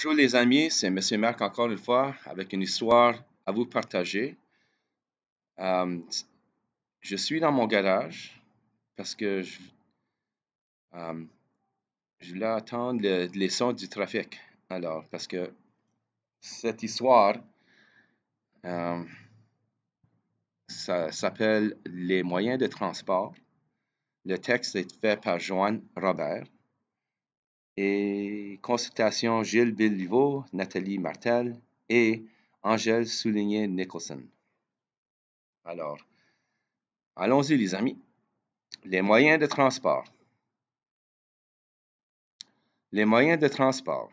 Bonjour les amis, c'est Monsieur Marc encore une fois avec une histoire à vous partager. Euh, je suis dans mon garage parce que je, euh, je voulais attendre les sons du trafic. Alors, parce que cette histoire euh, ça s'appelle Les moyens de transport. Le texte est fait par Joanne Robert et consultation Gilles Billiveau, Nathalie Martel et Angèle Souligné-Nicholson. Alors, allons-y les amis. Les moyens de transport. Les moyens de transport.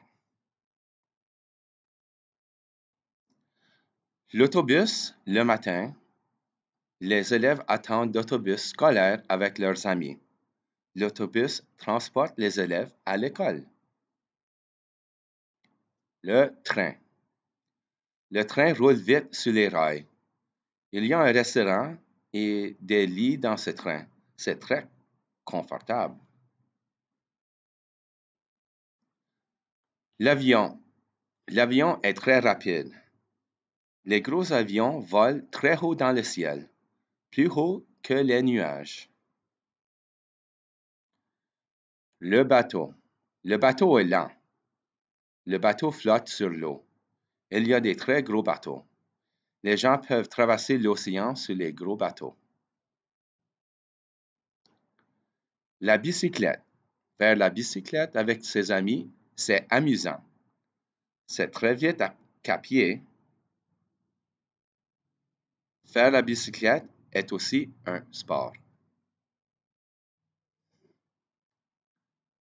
L'autobus, le matin, les élèves attendent l'autobus scolaire avec leurs amis. L'autobus transporte les élèves à l'école. Le train. Le train roule vite sur les rails. Il y a un restaurant et des lits dans ce train. C'est très confortable. L'avion. L'avion est très rapide. Les gros avions volent très haut dans le ciel, plus haut que les nuages. Le bateau. Le bateau est lent. Le bateau flotte sur l'eau. Il y a des très gros bateaux. Les gens peuvent traverser l'océan sur les gros bateaux. La bicyclette. Faire la bicyclette avec ses amis, c'est amusant. C'est très vite à pied. Faire la bicyclette est aussi un sport.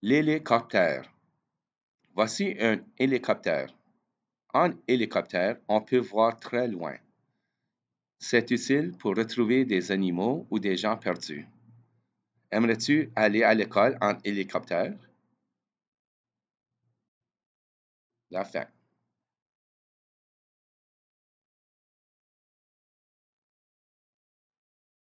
L'hélicoptère. Voici un hélicoptère. En hélicoptère, on peut voir très loin. C'est utile pour retrouver des animaux ou des gens perdus. Aimerais-tu aller à l'école en hélicoptère? La fin.